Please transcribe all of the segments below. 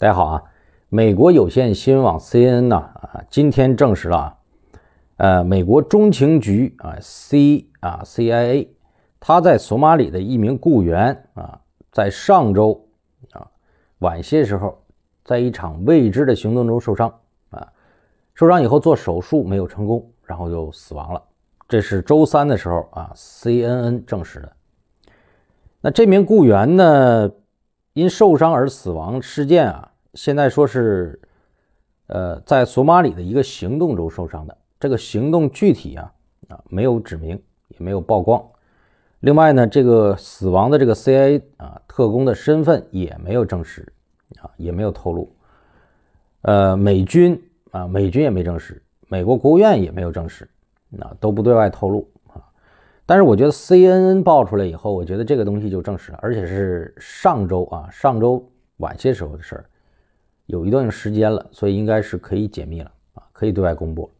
大家好啊，美国有线新闻网 CNN 呢啊，今天证实了啊，呃，美国中情局啊 C 啊 CIA，他在索马里的一名雇员啊，在上周啊晚些时候，在一场未知的行动中受伤啊，受伤以后做手术没有成功，然后就死亡了。这是周三的时候啊，CNN 证实的。那这名雇员呢？因受伤而死亡事件啊，现在说是，呃，在索马里的一个行动中受伤的。这个行动具体啊啊没有指明，也没有曝光。另外呢，这个死亡的这个 CIA 啊特工的身份也没有证实啊，也没有透露。呃，美军啊，美军也没证实，美国国务院也没有证实，那都不对外透露。但是我觉得 CNN 报出来以后，我觉得这个东西就证实了，而且是上周啊，上周晚些时候的事儿，有一段时间了，所以应该是可以解密了啊，可以对外公布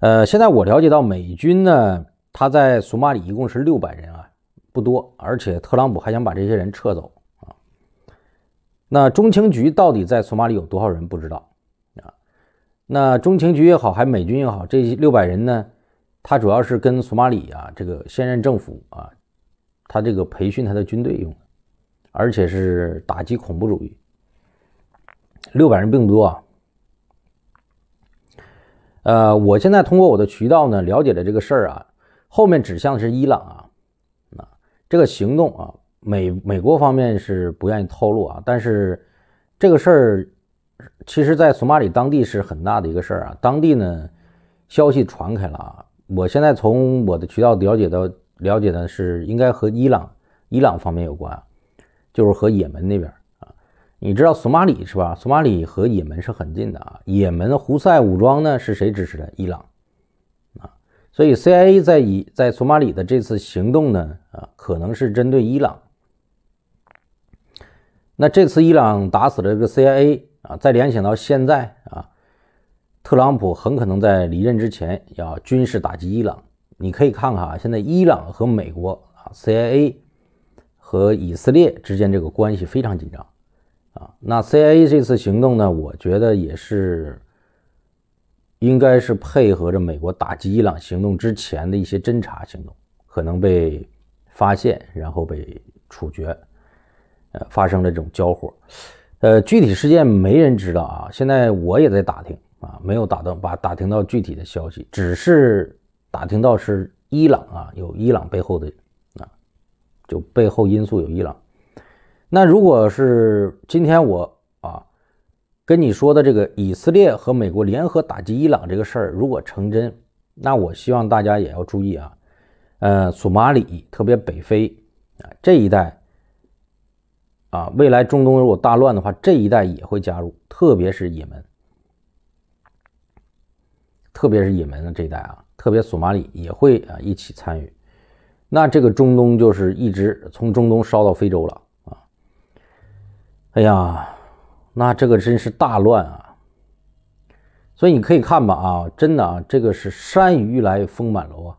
呃，现在我了解到美军呢，他在索马里一共是六百人啊，不多，而且特朗普还想把这些人撤走啊。那中情局到底在索马里有多少人不知道啊？那中情局也好，还美军也好，这六百人呢？他主要是跟索马里啊，这个现任政府啊，他这个培训他的军队用，而且是打击恐怖主义。六百人并不多啊。呃，我现在通过我的渠道呢了解的这个事儿啊，后面指向的是伊朗啊，啊，这个行动啊，美美国方面是不愿意透露啊，但是这个事儿，其实，在索马里当地是很大的一个事儿啊，当地呢，消息传开了啊。我现在从我的渠道了解到，了解的是应该和伊朗、伊朗方面有关，就是和也门那边啊。你知道索马里是吧？索马里和也门是很近的啊。也门胡塞武装呢是谁支持的？伊朗啊，所以 CIA 在以在索马里的这次行动呢啊，可能是针对伊朗。那这次伊朗打死了这个 CIA 啊，再联想到现在啊。特朗普很可能在离任之前要军事打击伊朗。你可以看看啊，现在伊朗和美国啊，CIA 和以色列之间这个关系非常紧张，啊，那 CIA 这次行动呢，我觉得也是，应该是配合着美国打击伊朗行动之前的一些侦查行动，可能被发现，然后被处决，呃，发生了这种交火，呃，具体事件没人知道啊，现在我也在打听。啊，没有打到，把打听到具体的消息，只是打听到是伊朗啊，有伊朗背后的啊，就背后因素有伊朗。那如果是今天我啊跟你说的这个以色列和美国联合打击伊朗这个事儿，如果成真，那我希望大家也要注意啊，呃，索马里特别北非啊这一带啊，未来中东如果大乱的话，这一带也会加入，特别是也门。特别是也门的这一带啊，特别索马里也会啊一起参与，那这个中东就是一直从中东烧到非洲了啊！哎呀，那这个真是大乱啊！所以你可以看吧啊，真的啊，这个是山雨欲来风满楼啊！